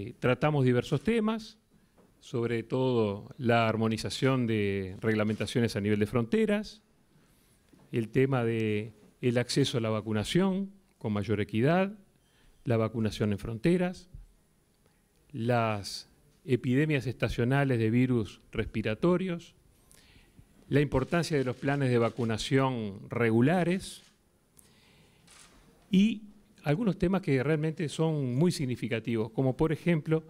Eh, tratamos diversos temas, sobre todo la armonización de reglamentaciones a nivel de fronteras, el tema de el acceso a la vacunación con mayor equidad, la vacunación en fronteras, las epidemias estacionales de virus respiratorios, la importancia de los planes de vacunación regulares y algunos temas que realmente son muy significativos, como por ejemplo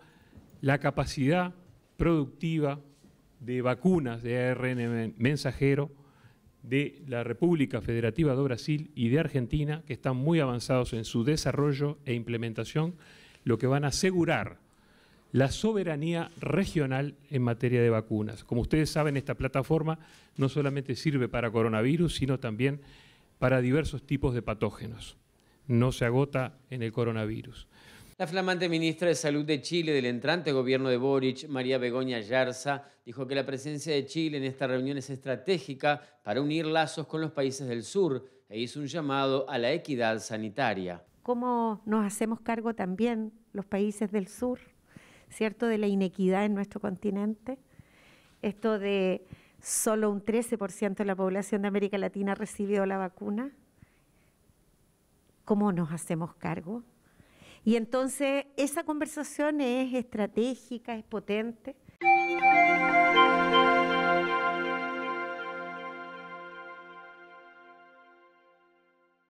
la capacidad productiva de vacunas de ARN mensajero de la República Federativa de Brasil y de Argentina, que están muy avanzados en su desarrollo e implementación, lo que van a asegurar la soberanía regional en materia de vacunas. Como ustedes saben, esta plataforma no solamente sirve para coronavirus, sino también para diversos tipos de patógenos no se agota en el coronavirus. La flamante ministra de Salud de Chile del entrante gobierno de Boric, María Begoña Yarza, dijo que la presencia de Chile en esta reunión es estratégica para unir lazos con los países del sur e hizo un llamado a la equidad sanitaria. ¿Cómo nos hacemos cargo también los países del sur, cierto, de la inequidad en nuestro continente? Esto de solo un 13% de la población de América Latina recibió la vacuna cómo nos hacemos cargo. Y entonces esa conversación es estratégica, es potente.